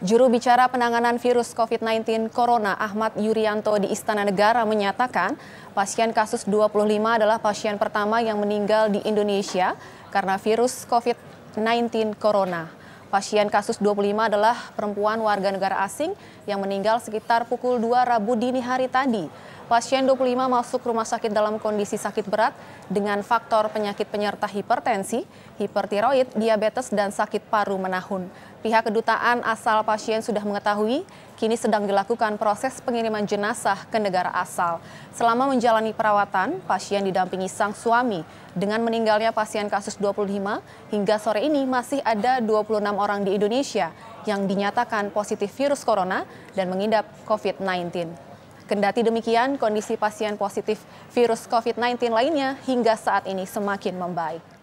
Juru bicara penanganan virus COVID-19 Corona Ahmad Yuryanto di Istana Negara menyatakan pasien kasus 25 adalah pasien pertama yang meninggal di Indonesia karena virus COVID-19 Corona. Pasien kasus 25 adalah perempuan warga negara asing yang meninggal sekitar pukul 2 Rabu dini hari tadi. Pasien 25 masuk rumah sakit dalam kondisi sakit berat dengan faktor penyakit penyerta hipertensi, hipertiroid, diabetes, dan sakit paru menahun. Pihak kedutaan asal pasien sudah mengetahui, kini sedang dilakukan proses pengiriman jenazah ke negara asal. Selama menjalani perawatan, pasien didampingi sang suami. Dengan meninggalnya pasien kasus 25, hingga sore ini masih ada 26 orang di Indonesia yang dinyatakan positif virus corona dan mengidap COVID-19. Kendati demikian, kondisi pasien positif virus COVID-19 lainnya hingga saat ini semakin membaik.